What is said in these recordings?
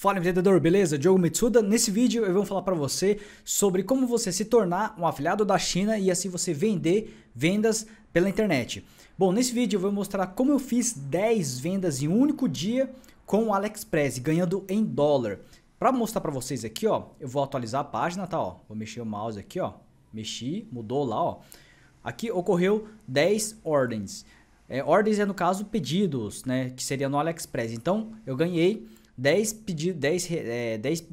Fala empreendedor, beleza? Diogo Mitsuda. Nesse vídeo eu vou falar para você sobre como você se tornar um afiliado da China e assim você vender vendas pela internet. Bom, nesse vídeo eu vou mostrar como eu fiz 10 vendas em um único dia com o AliExpress, ganhando em dólar. Para mostrar para vocês aqui, ó, eu vou atualizar a página, tá, ó. Vou mexer o mouse aqui, ó. Mexi, mudou lá, ó. Aqui ocorreu 10 ordens. É, ordens é no caso pedidos, né, que seria no AliExpress. Então, eu ganhei 10 pedidos, 10, é, 10,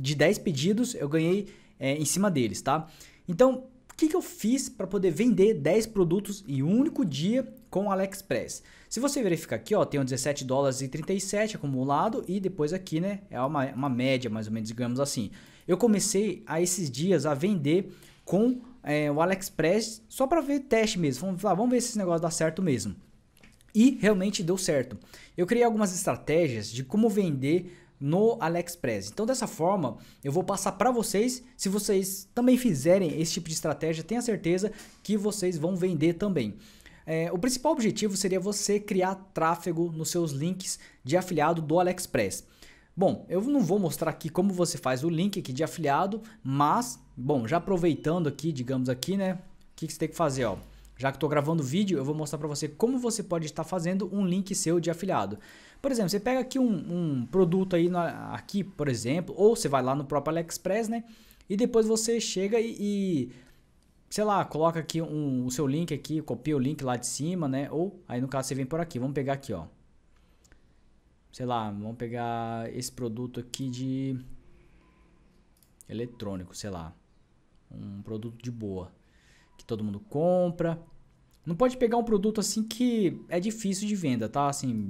de 10 pedidos eu ganhei é, em cima deles, tá? Então, o que, que eu fiz para poder vender 10 produtos em um único dia com AliExpress? Se você verificar aqui, ó, tem 17 dólares e 37 acumulado e depois aqui, né, é uma, uma média mais ou menos, digamos assim. Eu comecei a esses dias a vender com é, o AliExpress só para ver teste mesmo. Vamos, lá, vamos ver se esse negócio dá certo mesmo. E realmente deu certo. Eu criei algumas estratégias de como vender no AliExpress. Então, dessa forma, eu vou passar para vocês. Se vocês também fizerem esse tipo de estratégia, tenha certeza que vocês vão vender também. É, o principal objetivo seria você criar tráfego nos seus links de afiliado do AliExpress. Bom, eu não vou mostrar aqui como você faz o link aqui de afiliado, mas, bom, já aproveitando aqui, digamos aqui, né? O que, que você tem que fazer, ó? Já que estou gravando vídeo, eu vou mostrar para você como você pode estar fazendo um link seu de afiliado. Por exemplo, você pega aqui um, um produto aí na, aqui, por exemplo, ou você vai lá no próprio AliExpress, né? E depois você chega e, e sei lá, coloca aqui um, o seu link aqui, copia o link lá de cima, né? Ou aí no caso você vem por aqui. Vamos pegar aqui, ó. Sei lá, vamos pegar esse produto aqui de eletrônico, sei lá. Um produto de boa que todo mundo compra. Não pode pegar um produto assim que é difícil de venda, tá? Assim,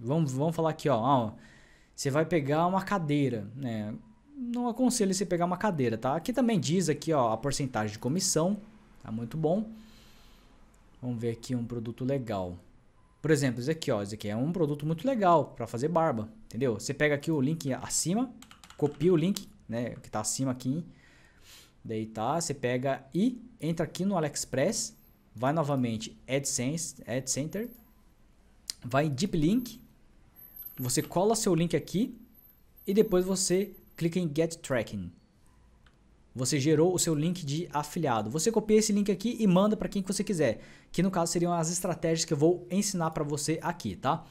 vamos, vamos falar aqui, ó. Ah, ó você vai pegar uma cadeira, né? Não aconselho você pegar uma cadeira, tá? Aqui também diz aqui, ó, a porcentagem de comissão, tá muito bom. Vamos ver aqui um produto legal. Por exemplo, esse aqui, ó, esse aqui é um produto muito legal para fazer barba, entendeu? Você pega aqui o link acima, copia o link, né, que tá acima aqui. Daí tá, você pega e entra aqui no AliExpress vai novamente AdSense, Ad Center, vai em Deep Link, você cola seu link aqui e depois você clica em Get Tracking. Você gerou o seu link de afiliado. Você copia esse link aqui e manda para quem que você quiser, que no caso seriam as estratégias que eu vou ensinar para você aqui, tá?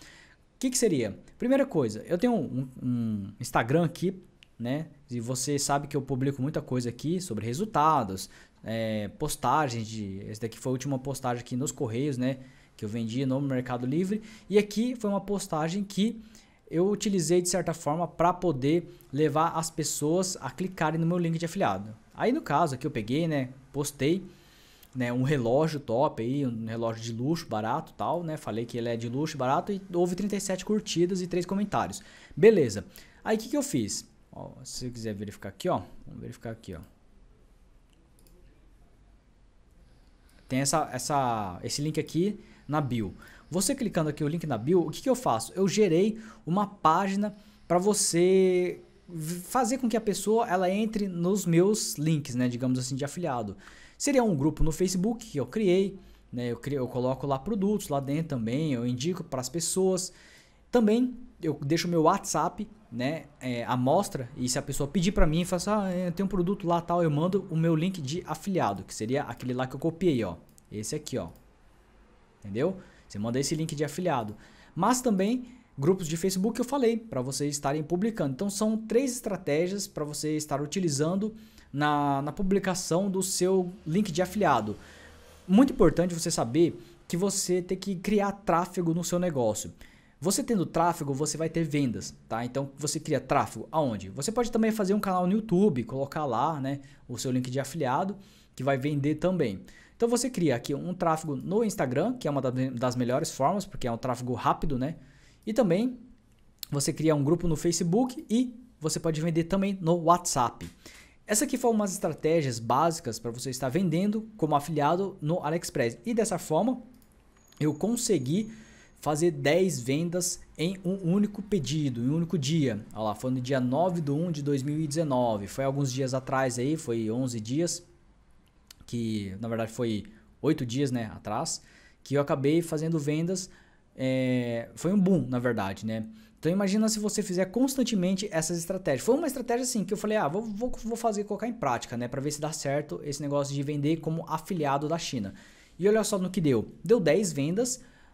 O que, que seria? Primeira coisa, eu tenho um, um Instagram aqui né? E você sabe que eu publico muita coisa aqui sobre resultados, é, postagens de. Esse daqui foi a última postagem aqui nos Correios, né? Que eu vendi no Mercado Livre. E aqui foi uma postagem que eu utilizei de certa forma para poder levar as pessoas a clicarem no meu link de afiliado. Aí no caso aqui eu peguei, né? Postei. Né, um relógio top aí, um relógio de luxo barato, tal, né? Falei que ele é de luxo barato e houve 37 curtidas e 3 comentários. Beleza. Aí o que, que eu fiz? Ó, se você quiser verificar aqui, ó, vamos verificar aqui, ó. Tem essa, essa, esse link aqui na bio. Você clicando aqui o link na bio, o que, que eu faço? Eu gerei uma página para você fazer com que a pessoa ela entre nos meus links, né, digamos assim, de afiliado. Seria um grupo no Facebook que eu criei, né, eu, crio, eu coloco lá produtos lá dentro também, eu indico para as pessoas. Também eu deixo meu WhatsApp, né, é, a mostra, e se a pessoa pedir para mim e falar assim, ah, é, tem um produto lá tal, eu mando o meu link de afiliado, que seria aquele lá que eu copiei, ó. Esse aqui, ó. Entendeu? Você manda esse link de afiliado. Mas também grupos de Facebook eu falei para vocês estarem publicando. Então são três estratégias para você estar utilizando na, na publicação do seu link de afiliado. Muito importante você saber que você tem que criar tráfego no seu negócio. Você tendo tráfego, você vai ter vendas, tá? Então você cria tráfego aonde? Você pode também fazer um canal no YouTube, colocar lá, né, o seu link de afiliado, que vai vender também. Então você cria aqui um tráfego no Instagram, que é uma das melhores formas, porque é um tráfego rápido, né? E também você cria um grupo no Facebook e você pode vender também no WhatsApp. Essa aqui foram umas estratégias básicas para você estar vendendo como afiliado no AliExpress. E dessa forma, eu consegui fazer 10 vendas em um único pedido, em um único dia. Olha lá, foi no dia 9 de 1 de 2019, foi alguns dias atrás aí, foi 11 dias, que na verdade foi 8 dias né, atrás, que eu acabei fazendo vendas, é, foi um boom na verdade, né? Então imagina se você fizer constantemente essas estratégias. Foi uma estratégia assim que eu falei, ah, vou, vou, vou fazer colocar em prática, né, para ver se dá certo esse negócio de vender como afiliado da China. E olha só no que deu. Deu 10 vendas,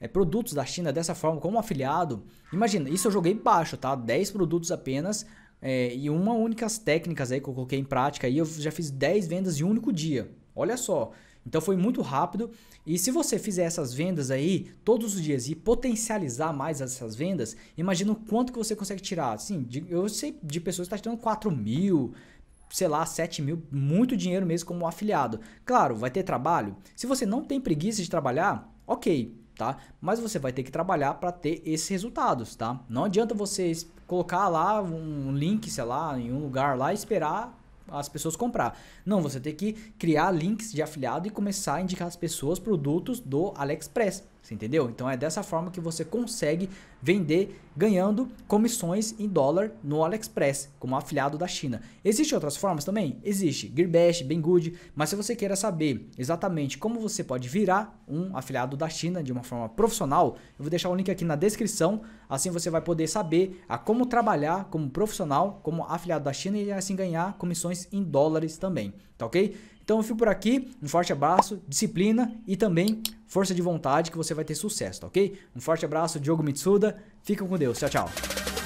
é, produtos da China dessa forma, como afiliado, imagina, isso eu joguei baixo, tá? 10 produtos apenas é, e uma únicas técnicas aí que eu coloquei em prática aí, eu já fiz 10 vendas em um único dia. Olha só. Então foi muito rápido. E se você fizer essas vendas aí todos os dias e potencializar mais essas vendas, imagina o quanto que você consegue tirar. Assim, de, eu sei de pessoas que estão tá tirando 4 mil, sei lá, 7 mil, muito dinheiro mesmo como afiliado. Claro, vai ter trabalho. Se você não tem preguiça de trabalhar, ok tá? Mas você vai ter que trabalhar para ter esses resultados, tá? Não adianta você colocar lá um link, sei lá, em um lugar lá e esperar as pessoas comprar. Não, você tem que criar links de afiliado e começar a indicar as pessoas produtos do AliExpress você entendeu? Então é dessa forma que você consegue vender ganhando comissões em dólar no AliExpress, como afiliado da China. Existem outras formas também? Existe. Gearbest, Banggood, mas se você queira saber exatamente como você pode virar um afiliado da China de uma forma profissional, eu vou deixar o link aqui na descrição, assim você vai poder saber a como trabalhar como profissional, como afiliado da China e assim ganhar comissões em dólares também, tá ok? Então eu fico por aqui. Um forte abraço, disciplina e também força de vontade que você vai ter sucesso, tá ok? Um forte abraço, Diogo Mitsuda. Fica com Deus. Tchau, tchau.